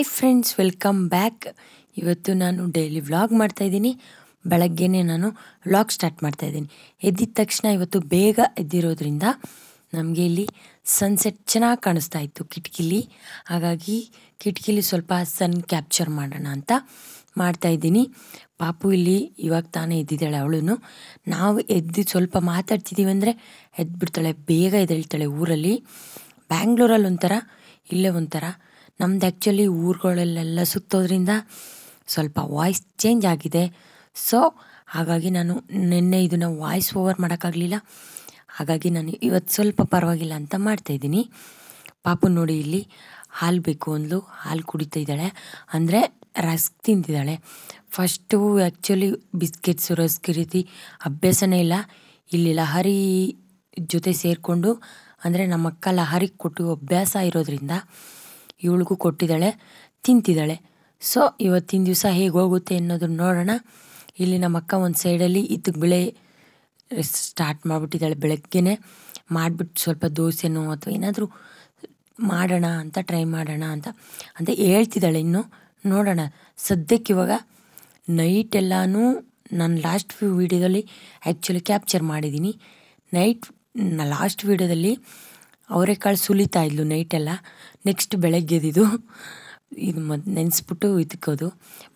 hi friends welcome back ಇವತ್ತು ನಾನು daily vlog ಮಾಡ್ತಾಯಿದ್ದೀನಿ ಬೆಳಗ್ಗೆನೇ ನಾನು ವ್ಲಾಗ್ ಸ್ಟಾರ್ಟ್ ಮಾಡ್ತಾಯಿದ್ದೀನಿ ಎದ್ದಿದ ತಕ್ಷಣ ಇವತ್ತು ಬೇಗ ಎದ್ದಿರೋದ್ರಿಂದ ನಮಗೆ ಇಲ್ಲಿ ಸನ್ಸೆಟ್ ಚೆನ್ನಾಗಿ ಕಾಣಿಸ್ತಾ ಇತ್ತು ಕಿಟಕಿಲಿ ಹಾಗಾಗಿ ಕಿಟಕಿಲಿ ಸ್ವಲ್ಪ ಸನ್ ಕ್ಯಾಪ್ಚರ್ ಮಾಡೋಣ ಅಂತ ಮಾಡ್ತಾಯಿದ್ದೀನಿ ಪಾಪು ಇಲ್ಲಿ ಇವಾಗ ತಾನೇ ಎದ್ದಿದ್ದಾಳೆ ಅವಳೂ ನಾವು ಎದ್ದು ಸ್ವಲ್ಪ ಮಾತಾಡ್ತಿದ್ದೀವಿ ಅಂದರೆ ಎದ್ದುಬಿಡ್ತಾಳೆ ಬೇಗ ಎದ್ದೇಳ್ತಾಳೆ ಊರಲ್ಲಿ ಬ್ಯಾಂಗ್ಳೂರಲ್ಲಿ ಒಂಥರ ಇಲ್ಲೇ ಒಂಥರ ನಮ್ದು ಆ್ಯಕ್ಚುಲಿ ಊರುಗಳಲ್ಲೆಲ್ಲ ಸುತ್ತೋದ್ರಿಂದ ಸ್ವಲ್ಪ ವಾಯ್ಸ್ ಚೇಂಜ್ ಆಗಿದೆ ಸೊ ಹಾಗಾಗಿ ನಾನು ನಿನ್ನೆ ಇದನ್ನು ವಾಯ್ಸ್ ಓವರ್ ಮಾಡೋಕ್ಕಾಗಲಿಲ್ಲ ಹಾಗಾಗಿ ನಾನು ಇವತ್ತು ಸ್ವಲ್ಪ ಪರವಾಗಿಲ್ಲ ಅಂತ ಮಾಡ್ತಾಯಿದ್ದೀನಿ ಪಾಪು ನೋಡಿ ಇಲ್ಲಿ ಹಾಲು ಬೇಕು ಅಂದ್ಲು ಹಾಲು ಕುಡಿತಾ ಇದ್ದಾಳೆ ಅಂದರೆ ರಸ್ಕ್ ತಿಂತಿದ್ದಾಳೆ ಫಸ್ಟು ಆ್ಯಕ್ಚುಲಿ ಬಿಸ್ಕೆಟ್ಸು ರಸ್ಕ್ ರೀತಿ ಅಭ್ಯಾಸನೇ ಇಲ್ಲ ಇಲ್ಲಿ ಲಹರಿ ಜೊತೆ ಸೇರಿಕೊಂಡು ಅಂದರೆ ನಮ್ಮ ಅಕ್ಕ ಲಹರಿ ಕೊಟ್ಟು ಅಭ್ಯಾಸ ಇರೋದ್ರಿಂದ ಇವಳಿಗೂ ಕೊಟ್ಟಿದ್ದಾಳೆ ತಿಂತಿದ್ದಾಳೆ ಸೊ ಇವತ್ತಿನ ದಿವಸ ಹೇಗೆ ಹೋಗುತ್ತೆ ಅನ್ನೋದನ್ನ ನೋಡೋಣ ಇಲ್ಲಿ ನಮ್ಮ ಅಕ್ಕ ಒಂದು ಸೈಡಲ್ಲಿ ಇದಕ್ಕೆ ಬೆಳೆ ಸ್ಟಾರ್ಟ್ ಮಾಡಿಬಿಟ್ಟಿದ್ದಾಳೆ ಬೆಳಗ್ಗೆ ಮಾಡಿಬಿಟ್ಟು ಸ್ವಲ್ಪ ದೋಸೆನೋ ಅಥವಾ ಏನಾದರೂ ಮಾಡೋಣ ಅಂತ ಟ್ರೈ ಮಾಡೋಣ ಅಂತ ಅಂತ ಹೇಳ್ತಿದ್ದಾಳೆ ಇನ್ನು ನೋಡೋಣ ಸದ್ಯಕ್ಕೆ ಇವಾಗ ನೈಟ್ ಎಲ್ಲನೂ ನಾನು ಲಾಸ್ಟ್ ವೀಡಿಯೋದಲ್ಲಿ ಆ್ಯಕ್ಚುಲಿ ಕ್ಯಾಪ್ಚರ್ ಮಾಡಿದ್ದೀನಿ ನೈಟ್ ಲಾಸ್ಟ್ ವೀಡಿಯೋದಲ್ಲಿ ಅವರೆಕಾಳು ಸುಲಿತಾ ಇದ್ಲು ನೈಟೆಲ್ಲ ನೆಕ್ಸ್ಟ್ ಬೆಳಗ್ಗೆದಿದು ಇದು ಮತ್ತು ನೆನೆಸ್ಬಿಟ್ಟು ಇದ್ಕೋದು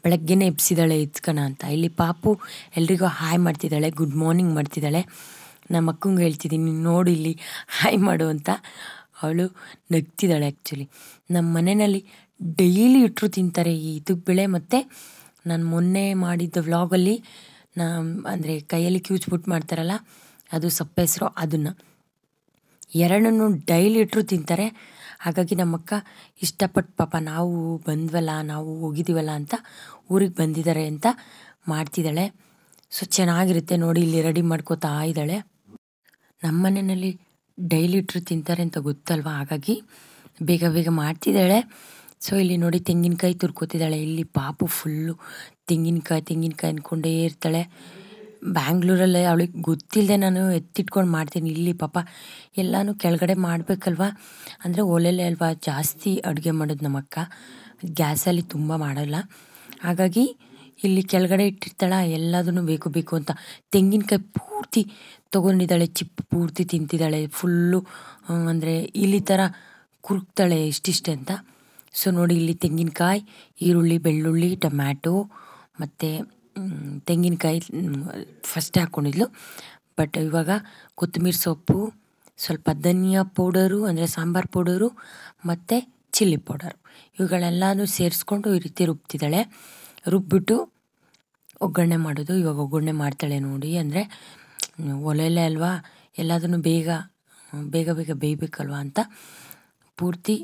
ಬೆಳಗ್ಗೆನೇ ಎಬ್ಸಿದಾಳೆ ಇದ್ಕೋಣ ಅಂತ ಇಲ್ಲಿ ಪಾಪು ಎಲ್ರಿಗೂ ಹಾಯ್ ಮಾಡ್ತಿದ್ದಾಳೆ ಗುಡ್ ಮಾರ್ನಿಂಗ್ ಮಾಡ್ತಿದ್ದಾಳೆ ನಮ್ಮ ಅಕ್ಕಂಗೆ ಹೇಳ್ತಿದ್ದೀನಿ ನೋಡು ಇಲ್ಲಿ ಹಾಯ್ ಮಾಡು ಅಂತ ಅವಳು ನಗ್ತಿದ್ದಾಳೆ ಆ್ಯಕ್ಚುಲಿ ನಮ್ಮ ಮನೆಯಲ್ಲಿ ಡೈಲಿ ಇಟ್ಟರು ತಿಂತಾರೆ ಈ ಇದು ಬೆಳೆ ಮತ್ತು ನಾನು ಮೊನ್ನೆ ಮಾಡಿದ್ದ ವ್ಲಾಗಲ್ಲಿ ನಾ ಅಂದರೆ ಕೈಯಲ್ಲಿ ಕ್ಯೂಚ್ಬಿಟ್ಟು ಮಾಡ್ತಾರಲ್ಲ ಅದು ಸಪ್ಪೆ ಹೆಸರು ಅದನ್ನು ಎರಡನ್ನೂ ಡೈಲಿ ತಿಂತಾರೆ ಹಾಗಾಗಿ ನಮ್ಮಕ್ಕ ಇಷ್ಟಪಟ್ಟು ಪಾಪ ನಾವು ಬಂದ್ವಲ್ಲ ನಾವು ಹೋಗಿದ್ದೀವಲ್ಲ ಅಂತ ಊರಿಗೆ ಬಂದಿದ್ದಾರೆ ಅಂತ ಮಾಡ್ತಿದ್ದಾಳೆ ಸೊ ಚೆನ್ನಾಗಿರುತ್ತೆ ನೋಡಿ ಇಲ್ಲಿ ರೆಡಿ ಮಾಡ್ಕೋತಾ ಇದ್ದಾಳೆ ನಮ್ಮ ಮನೆಯಲ್ಲಿ ಡೈಲಿ ಇಟ್ಟರು ತಿಂತಾರೆ ಅಂತ ಗೊತ್ತಲ್ವ ಹಾಗಾಗಿ ಬೇಗ ಬೇಗ ಮಾಡ್ತಿದ್ದಾಳೆ ಸೊ ಇಲ್ಲಿ ನೋಡಿ ತೆಂಗಿನಕಾಯಿ ತುರ್ಕೋತಿದ್ದಾಳೆ ಇಲ್ಲಿ ಪಾಪು ಫುಲ್ಲು ತೆಂಗಿನಕಾಯಿ ತೆಂಗಿನಕಾಯಿ ಅಂದ್ಕೊಂಡೇ ಇರ್ತಾಳೆ ಬ್ಯಾಂಗ್ಳೂರಲ್ಲೇ ಅವಳಿಗೆ ಗೊತ್ತಿಲ್ಲದೆ ನಾನು ಎತ್ತಿಟ್ಕೊಂಡು ಮಾಡ್ತೀನಿ ಇಲ್ಲಿ ಪಾಪ ಎಲ್ಲನೂ ಕೆಳಗಡೆ ಮಾಡಬೇಕಲ್ವ ಅಂದರೆ ಒಲೆಯಲ್ಲೇ ಅಲ್ವಾ ಜಾಸ್ತಿ ಅಡುಗೆ ಮಾಡೋದು ನಮ್ಮಕ್ಕ ಗ್ಯಾಸಲ್ಲಿ ತುಂಬ ಮಾಡಲ್ಲ ಹಾಗಾಗಿ ಇಲ್ಲಿ ಕೆಳಗಡೆ ಇಟ್ಟಿರ್ತಾಳ ಎಲ್ಲದನ್ನು ಬೇಕು ಬೇಕು ಅಂತ ತೆಂಗಿನಕಾಯಿ ಪೂರ್ತಿ ತೊಗೊಂಡಿದ್ದಾಳೆ ಚಿಪ್ಪು ಪೂರ್ತಿ ತಿಂತಿದ್ದಾಳೆ ಫುಲ್ಲು ಅಂದರೆ ಇಲ್ಲಿ ಥರ ಕುರುಕ್ತಾಳೆ ಇಷ್ಟಿಷ್ಟೆ ಅಂತ ಸೊ ನೋಡಿ ಇಲ್ಲಿ ತೆಂಗಿನಕಾಯಿ ಈರುಳ್ಳಿ ಬೆಳ್ಳುಳ್ಳಿ ಟೊಮ್ಯಾಟೊ ಮತ್ತು ತೆಂಗಿನಕಾಯಿ ಫಸ್ಟೇ ಹಾಕ್ಕೊಂಡಿದ್ಲು ಬಟ್ ಇವಾಗ ಕೊತ್ತಂಬರಿ ಸೊಪ್ಪು ಸ್ವಲ್ಪ ಧನಿಯಾ ಪೌಡರು ಅಂದರೆ ಸಾಂಬಾರು ಪೌಡರು ಮತ್ತು ಚಿಲ್ಲಿ ಪೌಡರು ಇವುಗಳೆಲ್ಲನೂ ಸೇರಿಸ್ಕೊಂಡು ಈ ರೀತಿ ರುಬ್ತಿದ್ದಾಳೆ ರುಬ್ಬಿಟ್ಟು ಒಗ್ಗರಣೆ ಮಾಡೋದು ಇವಾಗ ಒಗ್ಗರಣೆ ಮಾಡ್ತಾಳೆ ನೋಡಿ ಅಂದರೆ ಒಲೆಯಲ್ಲೇ ಅಲ್ವಾ ಎಲ್ಲದನ್ನು ಬೇಗ ಬೇಗ ಬೇಗ ಬೇಯಬೇಕಲ್ವಾ ಅಂತ ಪೂರ್ತಿ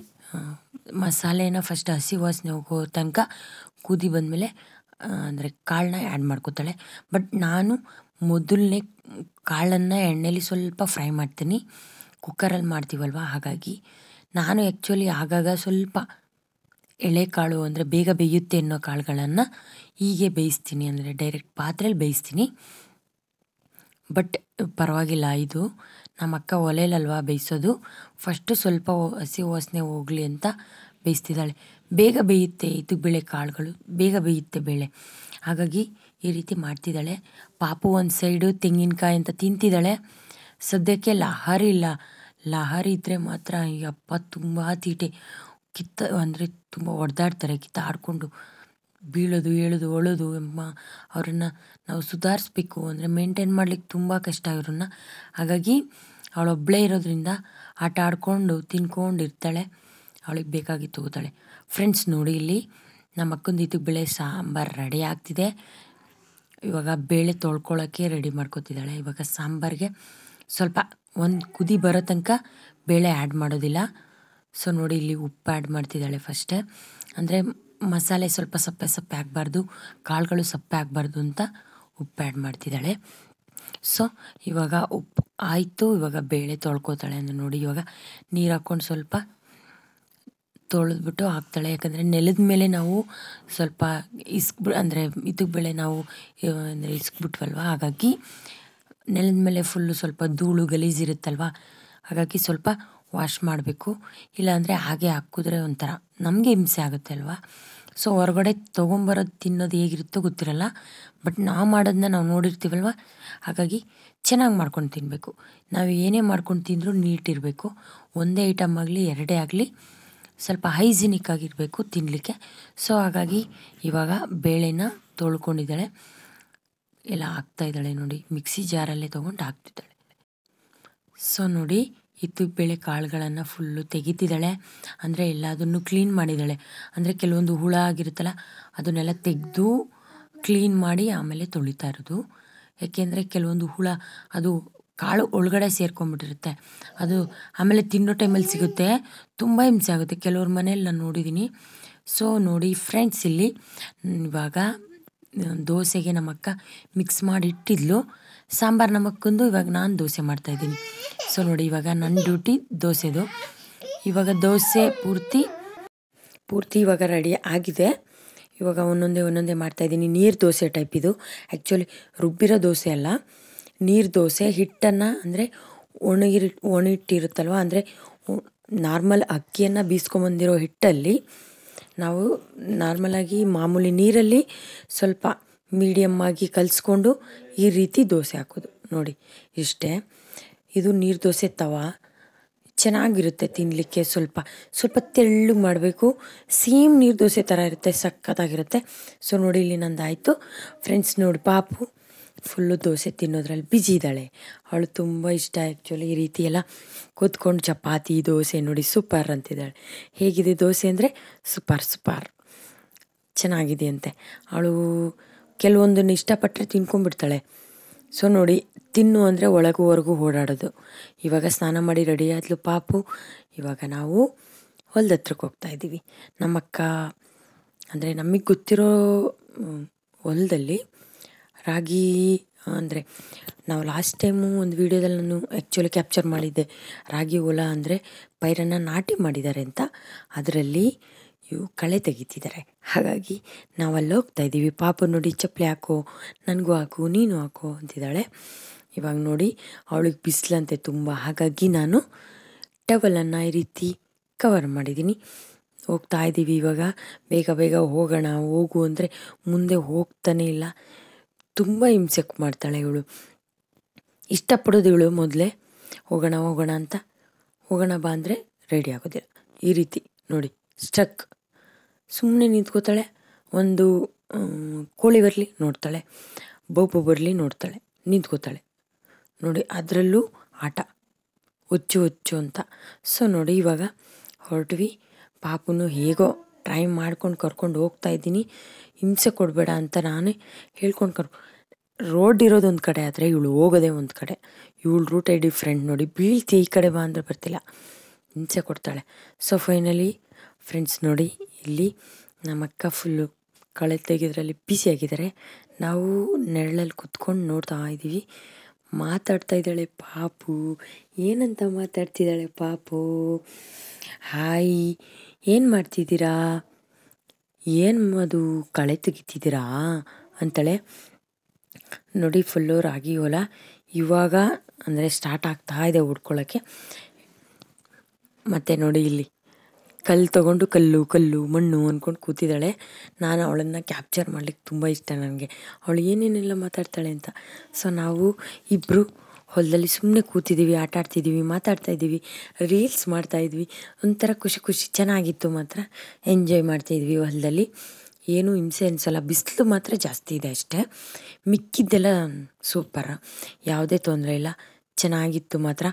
ಮಸಾಲೆನ ಫಸ್ಟ್ ಹಸಿ ವಾಸನೆ ಹೋಗೋ ತನಕ ಕುದಿ ಬಂದಮೇಲೆ ಅಂದರೆ ಕಾಳನ್ನ ಆ್ಯಡ್ ಮಾಡ್ಕೋತಾಳೆ ಬಟ್ ನಾನು ಮೊದಲನೇ ಕಾಳನ್ನು ಎಣ್ಣೆಲಿ ಸ್ವಲ್ಪ ಫ್ರೈ ಮಾಡ್ತೀನಿ ಕುಕ್ಕರಲ್ಲಿ ಮಾಡ್ತೀವಲ್ವ ಹಾಗಾಗಿ ನಾನು ಆ್ಯಕ್ಚುಲಿ ಆಗಾಗ ಸ್ವಲ್ಪ ಎಳೆಕಾಳು ಅಂದರೆ ಬೇಗ ಬೇಯುತ್ತೆ ಅನ್ನೋ ಕಾಳುಗಳನ್ನು ಹೀಗೆ ಬೇಯಿಸ್ತೀನಿ ಅಂದರೆ ಡೈರೆಕ್ಟ್ ಪಾತ್ರೆಯಲ್ಲಿ ಬೇಯಿಸ್ತೀನಿ ಬಟ್ ಪರವಾಗಿಲ್ಲ ಇದು ನಮ್ಮ ಅಕ್ಕ ಒಲೆಯಲ್ಲಲ್ವಾ ಬೇಯಿಸೋದು ಫಸ್ಟು ಸ್ವಲ್ಪ ಹಸಿ ವಾಸನೆ ಹೋಗಲಿ ಅಂತ ಬೇಯಿಸ್ತಿದ್ದಾಳೆ ಬೇಗ ಬೇಯುತ್ತೆ ಇದು ಬೇಳೆ ಕಾಳುಗಳು ಬೇಗ ಬೇಯುತ್ತೆ ಬೇಳೆ ಹಾಗಾಗಿ ಈ ರೀತಿ ಮಾಡ್ತಿದ್ದಾಳೆ ಪಾಪು ಒಂದು ಸೈಡು ತೆಂಗಿನಕಾಯಿ ಅಂತ ತಿಂತಿದ್ದಾಳೆ ಸದ್ಯಕ್ಕೆ ಲಹರಿ ಇಲ್ಲ ಲಹರಿ ಇದ್ದರೆ ಮಾತ್ರ ಅಪ್ಪ ತುಂಬ ತೀಟೆ ಕಿತ್ತ ಅಂದರೆ ತುಂಬ ಒಡೆದಾಡ್ತಾರೆ ಕಿತ್ತಾಡಿಕೊಂಡು ಬೀಳೋದು ಏಳೋದು ಒಳೋದು ಎಂಬ ಅವರನ್ನು ನಾವು ಸುಧಾರಿಸ್ಬೇಕು ಅಂದರೆ ಮೇಂಟೈನ್ ಮಾಡ್ಲಿಕ್ಕೆ ತುಂಬ ಕಷ್ಟ ಇವ್ರನ್ನ ಹಾಗಾಗಿ ಅವಳೊಬ್ಬಳೇ ಇರೋದ್ರಿಂದ ಆಟ ಆಡ್ಕೊಂಡು ತಿನ್ಕೊಂಡು ಇರ್ತಾಳೆ ಅವಳಿಗೆ ಬೇಕಾಗಿ ತಗೋತಾಳೆ ಫ್ರೆಂಡ್ಸ್ ನೋಡಿ ಇಲ್ಲಿ ನಮ್ಮ ಅಕ್ಕಂದು ಇದು ಬೇಳೆ ಸಾಂಬಾರು ರೆಡಿ ಆಗ್ತಿದೆ ಇವಾಗ ಬೇಳೆ ತೊಳ್ಕೊಳ್ಳೋಕ್ಕೆ ರೆಡಿ ಮಾಡ್ಕೋತಿದ್ದಾಳೆ ಇವಾಗ ಸಾಂಬಾರಿಗೆ ಸ್ವಲ್ಪ ಒಂದು ಕುದಿ ಬರೋ ತನಕ ಬೇಳೆ ಆ್ಯಡ್ ಮಾಡೋದಿಲ್ಲ ಸೊ ನೋಡಿ ಇಲ್ಲಿ ಉಪ್ಪು ಆ್ಯಡ್ ಮಾಡ್ತಿದ್ದಾಳೆ ಫಸ್ಟೇ ಅಂದರೆ ಮಸಾಲೆ ಸ್ವಲ್ಪ ಸಪ್ಪೆ ಸಪ್ಪೆ ಆಗಬಾರ್ದು ಕಾಳುಗಳು ಸಪ್ಪೆ ಆಗಬಾರ್ದು ಅಂತ ಉಪ್ಪು ಆ್ಯಡ್ ಮಾಡ್ತಿದ್ದಾಳೆ ಸೊ ಇವಾಗ ಉಪ್ಪು ಆಯಿತು ಇವಾಗ ಬೇಳೆ ತೊಳ್ಕೊತಾಳೆ ಅಂದರೆ ನೋಡಿ ಇವಾಗ ನೀರು ಹಾಕ್ಕೊಂಡು ಸ್ವಲ್ಪ ತೊಳೆದ್ಬಿಟ್ಟು ಹಾಕ್ತಾಳೆ ಯಾಕಂದರೆ ನೆಲದ ಮೇಲೆ ನಾವು ಸ್ವಲ್ಪ ಇಸ್ಕ್ ಅಂದರೆ ಇದ್ರ ಬೆಳೆ ನಾವು ಅಂದರೆ ಇಸ್ಕ್ಬಿಟ್ವಲ್ವ ಹಾಗಾಗಿ ನೆಲದ ಮೇಲೆ ಫುಲ್ಲು ಸ್ವಲ್ಪ ಧೂಳು ಗಲೀಜಿರುತ್ತಲ್ವ ಹಾಗಾಗಿ ಸ್ವಲ್ಪ ವಾಶ್ ಮಾಡಬೇಕು ಇಲ್ಲಾಂದರೆ ಹಾಗೆ ಹಾಕಿದ್ರೆ ಒಂಥರ ನಮಗೆ ಹಿಂಸೆ ಆಗುತ್ತೆ ಅಲ್ವಾ ಸೊ ಹೊರಗಡೆ ತೊಗೊಂಬರೋದು ತಿನ್ನೋದು ಹೇಗಿರುತ್ತೋ ಗೊತ್ತಿರಲ್ಲ ಬಟ್ ನಾವು ಮಾಡೋದನ್ನ ನಾವು ನೋಡಿರ್ತೀವಲ್ವ ಹಾಗಾಗಿ ಚೆನ್ನಾಗಿ ಮಾಡ್ಕೊಂಡು ತಿನ್ನಬೇಕು ನಾವು ಏನೇ ಮಾಡ್ಕೊಂಡು ತಿಂದರೂ ನೀಟಿರಬೇಕು ಒಂದೇ ಐಟಮ್ ಆಗಲಿ ಎರಡೇ ಆಗಲಿ ಸ್ವಲ್ಪ ಹೈಜಿನಿಕ್ ಆಗಿರಬೇಕು ತಿನ್ನಲಿಕ್ಕೆ ಸೊ ಹಾಗಾಗಿ ಇವಾಗ ಬೇಳೆನ ತೊಳ್ಕೊಂಡಿದ್ದಾಳೆ ಎಲ್ಲ ಇದ್ದಾಳೆ ನೋಡಿ ಮಿಕ್ಸಿ ಜಾರಲ್ಲೇ ತೊಗೊಂಡು ಹಾಕ್ತಿದ್ದಾಳೆ ಸೊ ನೋಡಿ ಇತ್ತು ಬೇಳೆ ಕಾಳುಗಳನ್ನು ಫುಲ್ಲು ತೆಗಿತಿದ್ದಾಳೆ ಅಂದರೆ ಎಲ್ಲದನ್ನು ಕ್ಲೀನ್ ಮಾಡಿದ್ದಾಳೆ ಅಂದರೆ ಕೆಲವೊಂದು ಹುಳ ಆಗಿರುತ್ತಲ್ಲ ಅದನ್ನೆಲ್ಲ ತೆಗೆದು ಕ್ಲೀನ್ ಮಾಡಿ ಆಮೇಲೆ ತೊಳಿತಾ ಇರೋದು ಯಾಕೆಂದರೆ ಕೆಲವೊಂದು ಹುಳ ಅದು ಕಾಳು ಒಳಗಡೆ ಸೇರ್ಕೊಂಡ್ಬಿಟ್ಟಿರುತ್ತೆ ಅದು ಆಮೇಲೆ ತಿನ್ನೋ ಟೈಮಲ್ಲಿ ಸಿಗುತ್ತೆ ತುಂಬ ಹಿಂಸೆ ಆಗುತ್ತೆ ಕೆಲವ್ರ ಮನೇಲಿ ನಾನು ನೋಡಿದ್ದೀನಿ ಸೊ ನೋಡಿ ಫ್ರೆಂಡ್ಸ್ ಇಲ್ಲಿ ಇವಾಗ ದೋಸೆಗೆ ನಮ್ಮಕ್ಕ ಮಿಕ್ಸ್ ಮಾಡಿ ಇಟ್ಟಿದ್ಲು ಸಾಂಬಾರು ನಮ್ಮಕ್ಕಂದು ಇವಾಗ ನಾನು ದೋಸೆ ಮಾಡ್ತಾಯಿದ್ದೀನಿ ಸೊ ನೋಡಿ ಇವಾಗ ನನ್ನ ಡ್ಯೂಟಿ ದೋಸೆದು ಇವಾಗ ದೋಸೆ ಪೂರ್ತಿ ಪೂರ್ತಿ ಇವಾಗ ರೆಡಿ ಆಗಿದೆ ಇವಾಗ ಒಂದೊಂದೇ ಒಂದೊಂದೇ ಮಾಡ್ತಾಯಿದ್ದೀನಿ ನೀರು ದೋಸೆ ಟೈಪ್ ಇದು ಆ್ಯಕ್ಚುಲಿ ರುಬ್ಬಿರೋ ದೋಸೆ ಅಲ್ಲ ನೀರು ದೋಸೆ ಹಿಟ್ಟನ್ನು ಅಂದರೆ ಒಣಗಿರಿ ಒಣಿಟ್ಟಿರುತ್ತಲ್ವ ಅಂದರೆ ನಾರ್ಮಲ್ ಅಕ್ಕಿಯನ್ನು ಬೀಸ್ಕೊಂಬಂದಿರೋ ಹಿಟ್ಟಲ್ಲಿ ನಾವು ನಾರ್ಮಲಾಗಿ ಮಾಮೂಲಿ ನೀರಲ್ಲಿ ಸ್ವಲ್ಪ ಮೀಡಿಯಮ್ಮಾಗಿ ಆಗಿ ಕಲಿಸ್ಕೊಂಡು ಈ ರೀತಿ ದೋಸೆ ಹಾಕೋದು ನೋಡಿ ಇಷ್ಟೇ ಇದು ನೀರು ದೋಸೆ ತವ ಚೆನ್ನಾಗಿರುತ್ತೆ ತಿನ್ನಲಿಕ್ಕೆ ಸ್ವಲ್ಪ ಸ್ವಲ್ಪ ತೆಳ್ಳು ಮಾಡಬೇಕು ಸೇಮ್ ನೀರು ದೋಸೆ ಥರ ಇರುತ್ತೆ ಸಖತ್ತಾಗಿರುತ್ತೆ ಸೊ ನೋಡಿ ಇಲ್ಲಿ ನಂದು ಆಯಿತು ಫ್ರೆಂಡ್ಸ್ ನೋಡಿ ಪಾಪು ಫುಲ್ಲು ದೋಸೆ ತಿನ್ನೋದ್ರಲ್ಲಿ ಬಿಜಿ ಇದ್ದಾಳೆ ಅವಳು ತುಂಬ ಇಷ್ಟ ಆ್ಯಕ್ಚುಲಿ ಈ ರೀತಿ ಎಲ್ಲ ಕೂತ್ಕೊಂಡು ಚಪಾತಿ ದೋಸೆ ನೋಡಿ ಸೂಪರ್ ಅಂತಿದ್ದಾಳೆ ಹೇಗಿದೆ ದೋಸೆ ಅಂದರೆ ಸೂಪರ್ ಸೂಪರ್ ಚೆನ್ನಾಗಿದೆ ಅಂತೆ ಅವಳು ಕೆಲವೊಂದನ್ನು ಇಷ್ಟಪಟ್ಟರೆ ತಿನ್ಕೊಂಡ್ಬಿಡ್ತಾಳೆ ಸೊ ನೋಡಿ ತಿನ್ನು ಅಂದರೆ ಒಳಗುವರೆಗೂ ಓಡಾಡೋದು ಇವಾಗ ಸ್ನಾನ ಮಾಡಿ ರೆಡಿ ಆದ್ಲು ಪಾಪು ಇವಾಗ ನಾವು ಹೊಲ್ದ ಹತ್ರಕ್ಕೆ ಹೋಗ್ತಾ ಇದ್ದೀವಿ ನಮ್ಮಕ್ಕ ಅಂದರೆ ನಮಗೆ ಗೊತ್ತಿರೋ ಹೊಲದಲ್ಲಿ ರಾಗಿ ಅಂದರೆ ನಾವು ಲಾಸ್ಟ್ ಟೈಮು ಒಂದು ವೀಡಿಯೋದಲ್ಲಿ ನಾನು ಆ್ಯಕ್ಚುಲಿ ಕ್ಯಾಪ್ಚರ್ ಮಾಡಿದ್ದೆ ರಾಗಿ ಹೊಲ ಅಂದರೆ ಪೈರನ್ನು ನಾಟಿ ಮಾಡಿದ್ದಾರೆ ಅಂತ ಅದರಲ್ಲಿ ಇವು ಕಳೆ ತೆಗಿತಿದ್ದಾರೆ ಹಾಗಾಗಿ ನಾವಲ್ಲಿ ಹೋಗ್ತಾ ಇದ್ದೀವಿ ಪಾಪ ನೋಡಿ ಚಪ್ಪಲಿ ಹಾಕೋ ನನಗೂ ಹಾಕು ನೀನು ಹಾಕೋ ಅಂತಿದ್ದಾಳೆ ಇವಾಗ ನೋಡಿ ಅವಳಿಗೆ ಬಿಸಿಲಂತೆ ತುಂಬ ಹಾಗಾಗಿ ನಾನು ಟವಲನ್ನು ಈ ರೀತಿ ಕವರ್ ಮಾಡಿದ್ದೀನಿ ಹೋಗ್ತಾ ಇದ್ದೀವಿ ಇವಾಗ ಬೇಗ ಬೇಗ ಹೋಗೋಣ ಹೋಗು ಅಂದರೆ ಮುಂದೆ ಹೋಗ್ತಾನೇ ಇಲ್ಲ ತುಂಬ ಹಿಂಸೆ ಮಾಡ್ತಾಳೆ ಇವಳು ಇಷ್ಟಪಡೋದು ಇವಳು ಮೊದಲೇ ಹೋಗೋಣ ಹೋಗೋಣ ಅಂತ ಹೋಗೋಣ ಬಾ ಅಂದರೆ ರೆಡಿ ಆಗೋದಿಲ್ಲ ಈ ರೀತಿ ನೋಡಿ ಸ್ಟಕ್ ಸುಮ್ಮನೆ ನಿಂತ್ಕೋತಾಳೆ ಒಂದು ಕೋಳಿ ಬರಲಿ ನೋಡ್ತಾಳೆ ಬೋಪು ಬರಲಿ ನೋಡ್ತಾಳೆ ನಿಂತ್ಕೋತಾಳೆ ನೋಡಿ ಅದರಲ್ಲೂ ಆಟ ಹುಚ್ಚು ಹುಚ್ಚು ಅಂತ ಸೊ ನೋಡಿ ಇವಾಗ ಹೊರಟ್ವಿ ಪಾಪುನು ಹೇಗೋ ಟ್ರೈ ಮಾಡ್ಕೊಂಡು ಕರ್ಕೊಂಡು ಹೋಗ್ತಾ ಇದ್ದೀನಿ ಹಿಂಸೆ ಕೊಡಬೇಡ ಅಂತ ನಾನೇ ಹೇಳ್ಕೊಂಡು ಕರ್ ರೋಡ್ ಇರೋದು ಒಂದು ಕಡೆ ಆದರೆ ಇವಳು ಹೋಗೋದೇ ಒಂದು ಕಡೆ ಇವಳು ರೂಟೇ ಫ್ರೆಂಡ್ ನೋಡಿ ಬೀಳ್ತಿ ಈ ಕಡೆ ಬಾ ಅಂದರೆ ಬರ್ತಿಲ್ಲ ಹಿಂಸೆ ಕೊಡ್ತಾಳೆ ಸೊ ಫೈನಲಿ ಫ್ರೆಂಡ್ಸ್ ನೋಡಿ ಇಲ್ಲಿ ನಮ್ಮ ಅಕ್ಕ ಫುಲ್ಲು ಕಳೆ ತೆಗೆದ್ರಲ್ಲಿ ಆಗಿದ್ದಾರೆ ನಾವು ನೆರಳಲ್ಲಿ ಕುತ್ಕೊಂಡು ನೋಡ್ತಾ ಇದ್ದೀವಿ ಮಾತಾಡ್ತಾ ಇದ್ದಾಳೆ ಪಾಪು ಏನಂತ ಮಾತಾಡ್ತಿದ್ದಾಳೆ ಪಾಪು ಹಾಯ್ ಏನು ಮಾಡ್ತಿದ್ದೀರಾ ಏನು ಅದು ಕಳೆ ತೆಗಿತಿದ್ದೀರಾ ಅಂತಾಳೆ ನೋಡಿ ಫುಲ್ಲು ರಾಗಿ ಹೊಲ ಇವಾಗ ಅಂದರೆ ಸ್ಟಾರ್ಟ್ ಆಗ್ತಾ ಇದೆ ಉಡ್ಕೊಳ್ಳೋಕ್ಕೆ ಮತ್ತು ನೋಡಿ ಇಲ್ಲಿ ಕಲ್ಲು ತೊಗೊಂಡು ಕಲ್ಲು ಕಲ್ಲು ಮಣ್ಣು ಅಂದ್ಕೊಂಡು ಕೂತಿದ್ದಾಳೆ ನಾನು ಅವಳನ್ನು ಕ್ಯಾಪ್ಚರ್ ಮಾಡ್ಲಿಕ್ಕೆ ತುಂಬ ಇಷ್ಟ ನನಗೆ ಅವಳು ಏನೇನೆಲ್ಲ ಮಾತಾಡ್ತಾಳೆ ಅಂತ ಸೊ ನಾವು ಇಬ್ಬರು ಹೊಲದಲ್ಲಿ ಸುಮ್ಮನೆ ಕೂತಿದ್ದೀವಿ ಆಟ ಆಡ್ತಿದ್ದೀವಿ ಮಾತಾಡ್ತಾ ಇದ್ದೀವಿ ರೀಲ್ಸ್ ಮಾಡ್ತಾಯಿದ್ವಿ ಒಂಥರ ಖುಷಿ ಖುಷಿ ಚೆನ್ನಾಗಿತ್ತು ಮಾತ್ರ ಎಂಜಾಯ್ ಮಾಡ್ತಾ ಇದ್ವಿ ಹೊಲದಲ್ಲಿ ಏನೂ ಹಿಂಸೆ ಅನಿಸಲ್ಲ ಬಿಸಿಲು ಮಾತ್ರ ಜಾಸ್ತಿ ಇದೆ ಅಷ್ಟೇ ಮಿಕ್ಕಿದ್ದೆಲ್ಲ ಸೂಪರ ಯಾವುದೇ ತೊಂದರೆ ಇಲ್ಲ ಚೆನ್ನಾಗಿತ್ತು ಮಾತ್ರ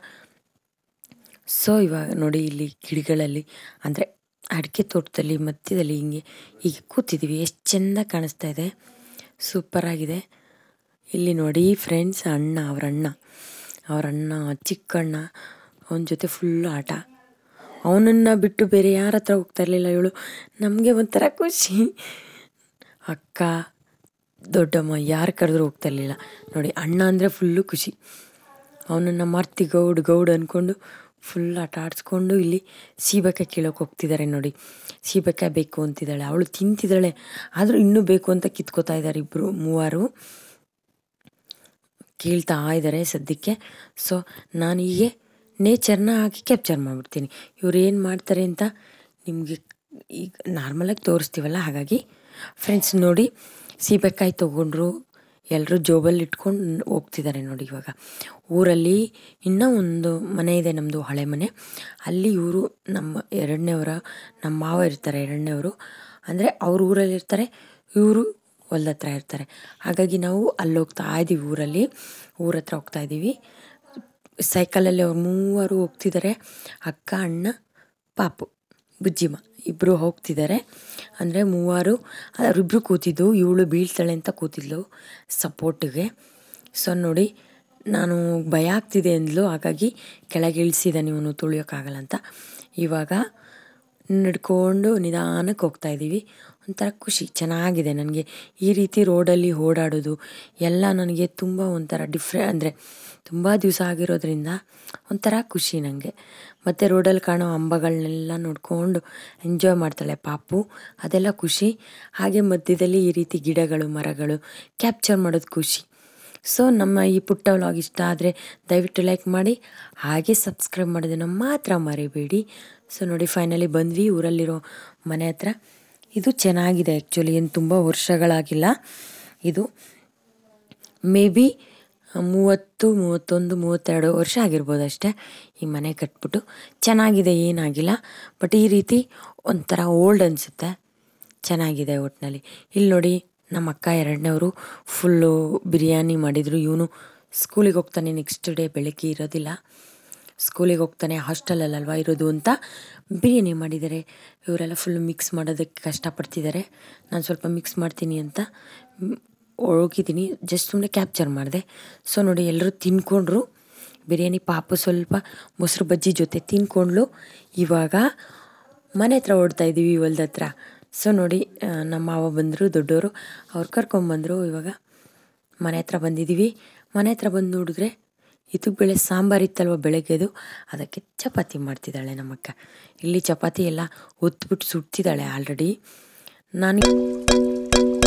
ಸೊ ಇವಾಗ ನೋಡಿ ಇಲ್ಲಿ ಗಿಡಗಳಲ್ಲಿ ಅಂದರೆ ಅಡಿಕೆ ತೋಟದಲ್ಲಿ ಮಧ್ಯದಲ್ಲಿ ಹಿಂಗೆ ಈಗ ಕೂತಿದ್ದೀವಿ ಎಷ್ಟು ಚೆಂದ ಕಾಣಿಸ್ತಾ ಇದೆ ಸೂಪರಾಗಿದೆ ಇಲ್ಲಿ ನೋಡಿ ಫ್ರೆಂಡ್ಸ್ ಅಣ್ಣ ಅವರಣ್ಣ ಅಣ್ಣ ಚಿಕ್ಕಣ್ಣ ಅವನ ಜೊತೆ ಫುಲ್ ಆಟ ಅವನನ್ನು ಬಿಟ್ಟು ಬೇರೆ ಯಾರ ಹತ್ರ ಹೋಗ್ತಾ ಇರಲಿಲ್ಲ ಇವಳು ನಮಗೆ ಒಂಥರ ಖುಷಿ ಅಕ್ಕ ದೊಡ್ಡಮ್ಮ ಯಾರು ಕರೆದ್ರೂ ಹೋಗ್ತಾ ಇರಲಿಲ್ಲ ನೋಡಿ ಅಣ್ಣ ಅಂದರೆ ಫುಲ್ಲು ಖುಷಿ ಅವನನ್ನು ಮರ್ತಿ ಗೌಡ್ ಗೌಡ್ ಅಂದ್ಕೊಂಡು ಫುಲ್ ಆಟ ಆಡಿಸ್ಕೊಂಡು ಇಲ್ಲಿ ಸೀಬೆಕಾಯಿ ಕೀಳೋಕೆ ಹೋಗ್ತಿದ್ದಾರೆ ನೋಡಿ ಸೀಬೆಕಾಯಿ ಬೇಕು ಅಂತಿದ್ದಾಳೆ ಅವಳು ತಿಂತಿದ್ದಾಳೆ ಆದರೂ ಇನ್ನೂ ಬೇಕು ಅಂತ ಕಿತ್ಕೋತಾ ಇದ್ದಾರೆ ಇಬ್ಬರು ಮೂವರು ಕೇಳ್ತಾ ಇದ್ದಾರೆ ಸದ್ಯಕ್ಕೆ ಸೊ ನಾನು ಹೀಗೆ ನೇಚರ್ನ ಹಾಕಿ ಕ್ಯಾಪ್ಚರ್ ಮಾಡಿಬಿಡ್ತೀನಿ ಇವ್ರು ಏನು ಮಾಡ್ತಾರೆ ಅಂತ ನಿಮಗೆ ಈಗ ನಾರ್ಮಲಾಗಿ ತೋರಿಸ್ತೀವಲ್ಲ ಹಾಗಾಗಿ ಫ್ರೆಂಡ್ಸ್ ನೋಡಿ ಸೀಬೆಕಾಯಿ ತೊಗೊಂಡ್ರು ಎಲ್ಲರೂ ಜೋಬಲ್ಲಿ ಇಟ್ಕೊಂಡು ಹೋಗ್ತಿದ್ದಾರೆ ನೋಡಿ ಇವಾಗ ಊರಲ್ಲಿ ಇನ್ನೂ ಒಂದು ಮನೆ ಇದೆ ನಮ್ಮದು ಹಳೆ ಮನೆ ಅಲ್ಲಿ ಇವರು ನಮ್ಮ ಎರಡನೇವರ ನಮ್ಮ ಮಾವ ಇರ್ತಾರೆ ಎರಡನೇವರು ಅಂದರೆ ಅವ್ರ ಊರಲ್ಲಿರ್ತಾರೆ ಇವರು ಹೊಲ್ದತ್ರ ಇರ್ತಾರೆ ಹಾಗಾಗಿ ನಾವು ಅಲ್ಲಿ ಹೋಗ್ತಾ ಇದ್ದೀವಿ ಊರಲ್ಲಿ ಊರ ಹತ್ರ ಹೋಗ್ತಾ ಇದ್ದೀವಿ ಸೈಕಲಲ್ಲಿ ಅವ್ರು ಮೂವರು ಹೋಗ್ತಿದ್ದಾರೆ ಅಕ್ಕ ಅಣ್ಣ ಪಾಪು ಬುಜ್ಜಿಮ್ಮ ಇಬ್ಬರು ಹೋಗ್ತಿದ್ದಾರೆ ಅಂದರೆ ಮೂವರು ಅವರಿಬ್ಬರು ಕೂತಿದ್ದು ಇವಳು ಬೀಳ್ತಾಳೆ ಅಂತ ಕೂತಿದ್ಲು ಸಪೋರ್ಟಿಗೆ ಸೊ ನೋಡಿ ನಾನು ಭಯ ಆಗ್ತಿದೆ ಅಂದ್ಲು ಹಾಗಾಗಿ ಕೆಳಗೆ ಇಳಿಸಿದೆ ನೀವು ತುಳಿಯೋಕ್ಕಾಗಲ್ಲ ಅಂತ ಇವಾಗ ನಡ್ಕೊಂಡು ನಿಧಾನಕ್ಕೆ ಹೋಗ್ತಾ ಇದ್ದೀವಿ ಒಂಥರ ಖುಷಿ ಚೆನ್ನಾಗಿದೆ ನನಗೆ ಈ ರೀತಿ ರೋಡಲ್ಲಿ ಓಡಾಡೋದು ಎಲ್ಲ ನನಗೆ ತುಂಬ ಒಂಥರ ಡಿಫ್ರೆ ಅಂದರೆ ತುಂಬ ದಿವಸ ಆಗಿರೋದ್ರಿಂದ ಒಂಥರ ಖುಷಿ ನನಗೆ ಮತ್ತು ರೋಡಲ್ಲಿ ಕಾಣೋ ಅಂಬಗಳನ್ನೆಲ್ಲ ನೋಡಿಕೊಂಡು ಎಂಜಾಯ್ ಮಾಡ್ತಾಳೆ ಪಾಪು ಅದೆಲ್ಲ ಖುಷಿ ಹಾಗೆ ಮಧ್ಯದಲ್ಲಿ ಈ ರೀತಿ ಗಿಡಗಳು ಮರಗಳು ಕ್ಯಾಪ್ಚರ್ ಮಾಡೋದು ಖುಷಿ ಸೊ ನಮ್ಮ ಈ ಪುಟ್ಟ ವ್ಲಾಗ್ ಇಷ್ಟ ಆದರೆ ದಯವಿಟ್ಟು ಲೈಕ್ ಮಾಡಿ ಹಾಗೆ ಸಬ್ಸ್ಕ್ರೈಬ್ ಮಾಡೋದನ್ನು ಮಾತ್ರ ಮರಿಬೇಡಿ ಸೊ ನೋಡಿ ಫೈನಲಿ ಬಂದ್ವಿ ಊರಲ್ಲಿರೋ ಮನೆ ಹತ್ರ ಇದು ಚೆನ್ನಾಗಿದೆ ಆ್ಯಕ್ಚುಲಿ ಏನು ತುಂಬ ವರ್ಷಗಳಾಗಿಲ್ಲ ಇದು ಮೇ ಬಿ ಮೂವತ್ತು ಮೂವತ್ತೊಂದು ಮೂವತ್ತೆರಡು ವರ್ಷ ಆಗಿರ್ಬೋದು ಅಷ್ಟೇ ಈ ಮನೆ ಕಟ್ಬಿಟ್ಟು ಚೆನ್ನಾಗಿದೆ ಏನಾಗಿಲ್ಲ ಬಟ್ ಈ ರೀತಿ ಒಂಥರ ಓಲ್ಡ್ ಅನಿಸುತ್ತೆ ಚೆನ್ನಾಗಿದೆ ಒಟ್ಟಿನಲ್ಲಿ ಇಲ್ಲಿ ನೋಡಿ ನಮ್ಮ ಅಕ್ಕ ಎರಡನೇವರು ಫುಲ್ಲು ಬಿರಿಯಾನಿ ಮಾಡಿದರು ಇವನು ಸ್ಕೂಲಿಗೆ ಹೋಗ್ತಾನೆ ನೆಕ್ಸ್ಟ್ ಡೇ ಬೆಳಗ್ಗೆ ಇರೋದಿಲ್ಲ ಸ್ಕೂಲಿಗೆ ಹೋಗ್ತಾನೆ ಹಾಸ್ಟೆಲಲ್ಲಲ್ವಾ ಇರೋದು ಅಂತ ಬಿರಿಯಾನಿ ಮಾಡಿದ್ದಾರೆ ಇವರೆಲ್ಲ ಫುಲ್ ಮಿಕ್ಸ್ ಮಾಡೋದಕ್ಕೆ ಕಷ್ಟಪಡ್ತಿದ್ದಾರೆ ನಾನು ಸ್ವಲ್ಪ ಮಿಕ್ಸ್ ಮಾಡ್ತೀನಿ ಅಂತ ಹೋಗಿದ್ದೀನಿ ಜಸ್ಟ್ ಸುಮ್ಮನೆ ಕ್ಯಾಪ್ಚರ್ ಮಾಡಿದೆ ಸೊ ನೋಡಿ ಎಲ್ಲರೂ ತಿನ್ಕೊಂಡ್ರು ಬಿರಿಯಾನಿ ಪಾಪ ಸ್ವಲ್ಪ ಮೊಸರು ಬಜ್ಜಿ ಜೊತೆ ತಿನ್ಕೊಂಡ್ಲು ಇವಾಗ ಮನೆ ಹತ್ರ ಇದ್ದೀವಿ ಹೊಲ್ದ ಹತ್ರ ಸೊ ನೋಡಿ ನಮ್ಮ ಮಾವ ಬಂದರು ದೊಡ್ಡವರು ಅವ್ರು ಕರ್ಕೊಂಬಂದರು ಇವಾಗ ಮನೆ ಹತ್ರ ಬಂದಿದ್ದೀವಿ ಮನೆ ಹತ್ರ ಬಂದು ನೋಡಿದ್ರೆ ಇದು ಬೆಳೆ ಇತ್ತಲ್ವ ಬೆಳಗ್ಗೆದು ಅದಕ್ಕೆ ಚಪಾತಿ ಮಾಡ್ತಿದ್ದಾಳೆ ನಮ್ಮಕ್ಕ ಇಲ್ಲಿ ಚಪಾತಿ ಎಲ್ಲ ಹೊತ್ಬಿಟ್ಟು ಸುಡ್ತಿದ್ದಾಳೆ ಆಲ್ರೆಡಿ ನಾನು